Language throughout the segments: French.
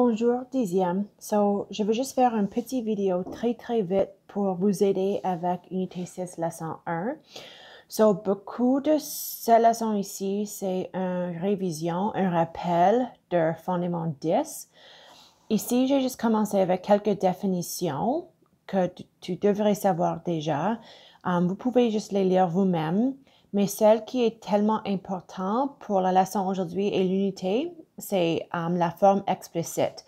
Bonjour dixième. So, je veux juste faire une petite vidéo très très vite pour vous aider avec Unité 6 leçon 1. So, beaucoup de ces leçons ici, c'est une révision, un rappel de fondement 10. Ici, j'ai juste commencé avec quelques définitions que tu devrais savoir déjà. Um, vous pouvez juste les lire vous-même. Mais celle qui est tellement importante pour la leçon aujourd'hui est l'unité, c'est um, la forme explicite.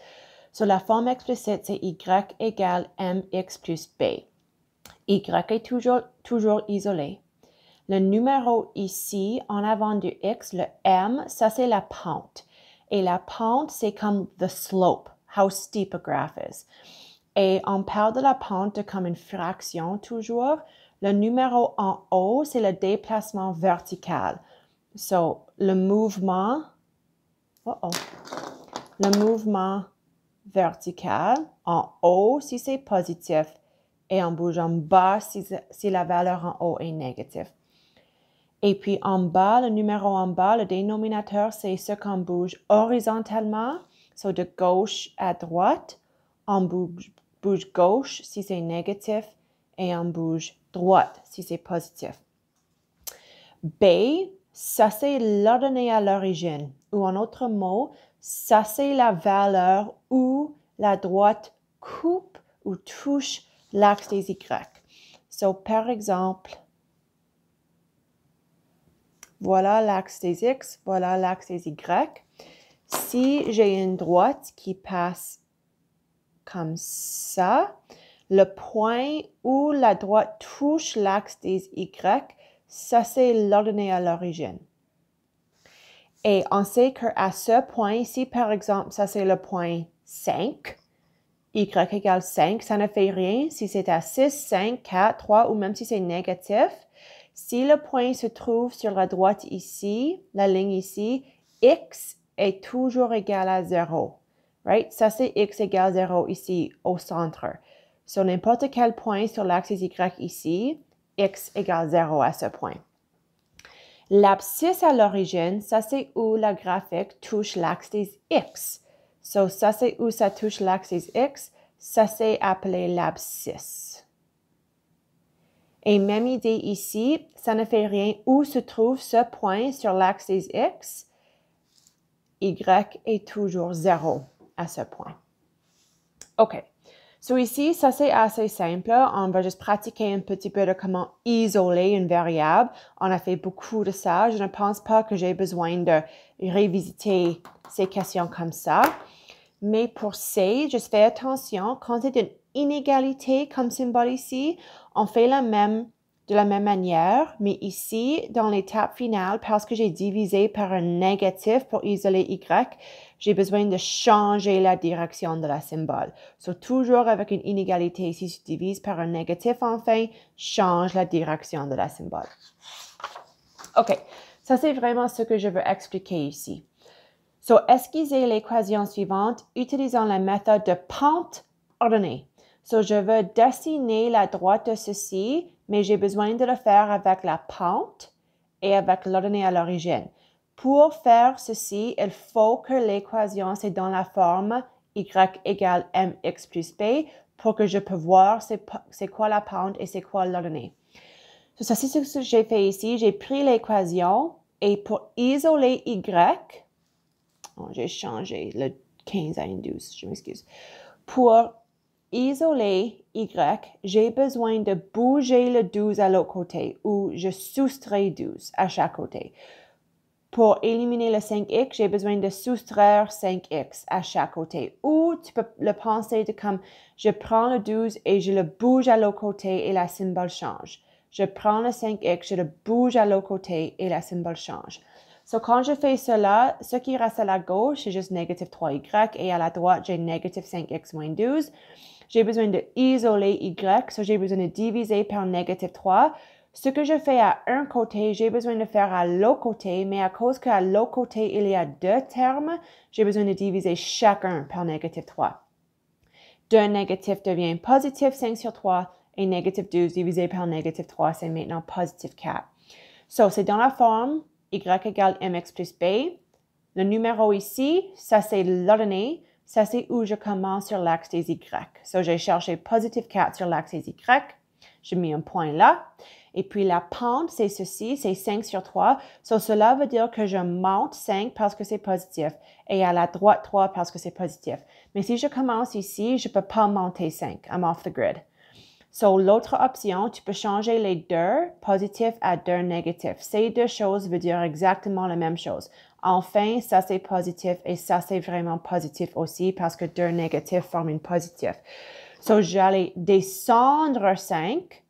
Sur so, la forme explicite, c'est y égale mx plus b. y est toujours, toujours isolé. Le numéro ici, en avant du x, le m, ça c'est la pente. Et la pente, c'est comme the slope, how steep a graph is. Et on parle de la pente comme une fraction toujours. Le numéro en haut, c'est le déplacement vertical. So, le mouvement le mouvement vertical en haut si c'est positif et on bouge en bas si, la valeur en haut est négative. Et puis en bas, le numéro en bas, le dénominateur, c'est ce qu'on bouge horizontalement, soit de gauche à droite. On bouge, bouge gauche si c'est négatif et on bouge droite si c'est positif. B, ça c'est l'ordonnée à l'origine ou en autre mot, ça c'est la valeur où la droite coupe ou touche l'axe des Y. So, par exemple, voilà l'axe des X, voilà l'axe des Y. Si j'ai une droite qui passe comme ça, le point où la droite touche l'axe des Y, ça c'est l'ordonnée à l'origine. Et on sait qu'à ce point ici, par exemple, ça c'est le point 5, y égale 5, ça ne fait rien si c'est à 6, 5, 4, 3 ou même si c'est négatif. Si le point se trouve sur la droite ici, la ligne ici, x est toujours égal à 0. Right? Ça, c'est x égale 0 ici au centre. Sur n'importe quel point sur l'axe y ici, x égale 0 à ce point. L'abscisse à l'origine, ça c'est où la graphique touche l'axe X. So, ça c'est où ça touche l'axe X. Ça c'est appelé l'abscisse. Et même idée ici, ça ne fait rien où se trouve ce point sur l'axe X. Y est toujours 0 à ce point. OK. So ici, ça c'est assez simple. On va juste pratiquer un petit peu de comment isoler une variable. On a fait beaucoup de ça. Je ne pense pas que j'ai besoin de révisiter ces questions comme ça. Mais pour C, juste fais attention. Quand c'est une inégalité comme symbole ici, on fait la même de la même manière, mais ici, dans l'étape finale, parce que j'ai divisé par un négatif pour isoler Y, j'ai besoin de changer la direction de la symbole. So, toujours avec une inégalité, si je divise par un négatif, enfin, change la direction de la symbole. OK, ça c'est vraiment ce que je veux expliquer ici. So, esquissez l'équation suivante utilisant la méthode de pente ordonnée. So, je veux dessiner la droite de ceci, mais j'ai besoin de le faire avec la pente et avec l'ordonnée à l'origine. Pour faire ceci, il faut que l'équation soit dans la forme y égale mx plus b pour que je peux voir c'est quoi la pente et c'est quoi l'ordonnée. So, ça, c'est ce que j'ai fait ici. J'ai pris l'équation et pour isoler y, j'ai changé le 15 à une 12, je m'excuse. Pour isolé Y, j'ai besoin de bouger le 12 à l'autre côté ou je soustrais 12 à chaque côté. Pour éliminer le 5X, j'ai besoin de soustraire 5X à chaque côté. Ou tu peux le penser comme je prends le 12 et je le bouge à l'autre côté et la symbole change. Je prends le 5X, je le bouge à l'autre côté et la symbole change. So, quand je fais cela, ce qui reste à la gauche, c'est juste négatif 3y, et à la droite, j'ai 5x moins 12. J'ai besoin d'isoler y, so j'ai besoin de diviser par négatif 3. Ce que je fais à un côté, j'ai besoin de faire à l'autre côté, mais à cause qu'à l'autre côté, il y a deux termes, j'ai besoin de diviser chacun par négatif 3. 2 négatif devient positif 5 sur 3, et négatif 12 divisé par 3, c'est maintenant positif 4. So, c'est dans la forme y égale mx plus b. Le numéro ici, ça c'est l'ordonnée, ça c'est où je commence sur l'axe des y. So, j'ai cherché positive 4 sur l'axe des y. je mis un point là. Et puis la pente, c'est ceci, c'est 5 sur 3. So, cela veut dire que je monte 5 parce que c'est positif et à la droite 3 parce que c'est positif. Mais si je commence ici, je ne peux pas monter 5. I'm off the grid. So, l'autre option, tu peux changer les deux positifs à deux négatifs. Ces deux choses veulent dire exactement la même chose. Enfin, ça c'est positif et ça c'est vraiment positif aussi parce que deux négatifs forment une positive. So, j'allais descendre 5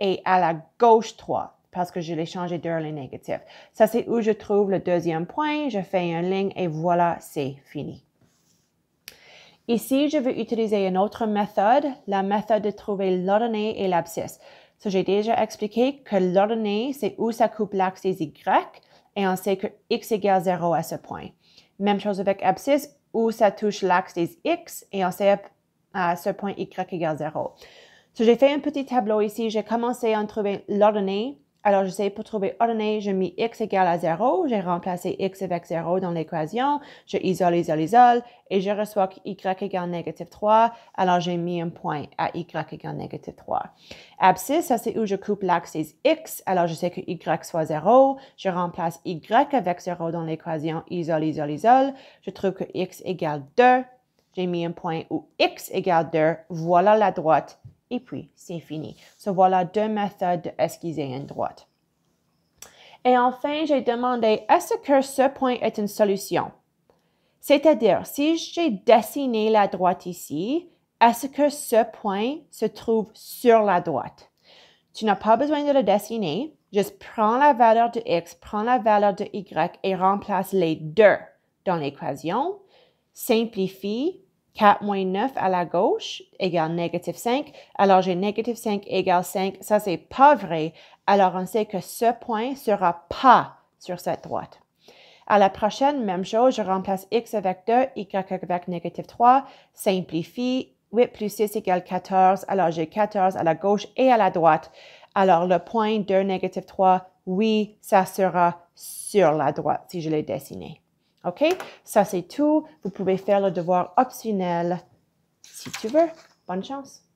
et à la gauche 3 parce que je l'ai changé deux les négatifs. Ça, c'est où je trouve le deuxième point. Je fais une ligne et voilà, c'est fini. Ici, je vais utiliser une autre méthode, la méthode de trouver l'ordonnée et l'abscisse. So, J'ai déjà expliqué que l'ordonnée, c'est où ça coupe l'axe des Y, et on sait que X égale 0 à ce point. Même chose avec abscisse, où ça touche l'axe des X, et on sait à ce point Y égale 0. So, J'ai fait un petit tableau ici. J'ai commencé à trouver l'ordonnée alors, je sais, pour trouver ordonnée, je mis x égale à 0, j'ai remplacé x avec 0 dans l'équation, je isole, isole, isole, et je reçois que y égale négatif 3, alors j'ai mis un point à y égale négatif 3. Abscisse, ça c'est où je coupe l'axe x, alors je sais que y soit 0, je remplace y avec 0 dans l'équation, isole, isole, isole, je trouve que x égale 2, j'ai mis un point où x égale 2, voilà la droite et puis c'est fini. So voilà deux méthodes d'esquisser une droite. Et enfin, j'ai demandé est-ce que ce point est une solution? C'est-à-dire, si j'ai dessiné la droite ici, est-ce que ce point se trouve sur la droite? Tu n'as pas besoin de le dessiner. Juste prends la valeur de x, prends la valeur de y et remplace les deux dans l'équation. Simplifie 4 moins 9 à la gauche égale négatif 5. Alors j'ai négatif 5 égale 5. Ça, c'est pas vrai. Alors on sait que ce point sera pas sur cette droite. À la prochaine, même chose, je remplace x avec 2, y avec négatif 3, simplifie, 8 plus 6 égale 14, alors j'ai 14 à la gauche et à la droite. Alors le point 2, négatif 3, oui, ça sera sur la droite si je l'ai dessiné. OK? Ça, c'est tout. Vous pouvez faire le devoir optionnel si tu veux. Bonne chance.